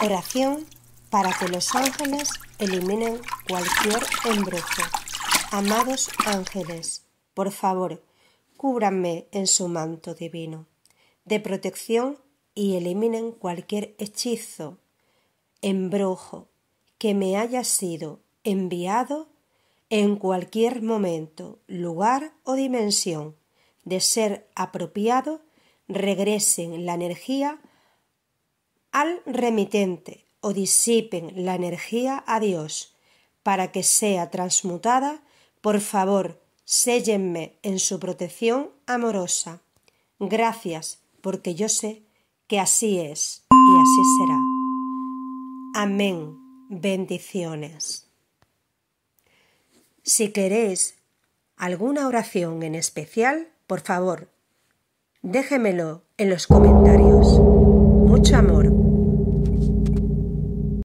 Oración para que los ángeles eliminen cualquier embrujo. Amados ángeles, por favor, cúbranme en su manto divino de protección y eliminen cualquier hechizo, embrujo que me haya sido enviado en cualquier momento, lugar o dimensión de ser apropiado, regresen la energía al remitente o disipen la energía a Dios, para que sea transmutada, por favor, séllenme en su protección amorosa. Gracias, porque yo sé que así es y así será. Amén. Bendiciones. Si queréis alguna oración en especial, por favor, déjemelo en los comentarios. Mucho amor.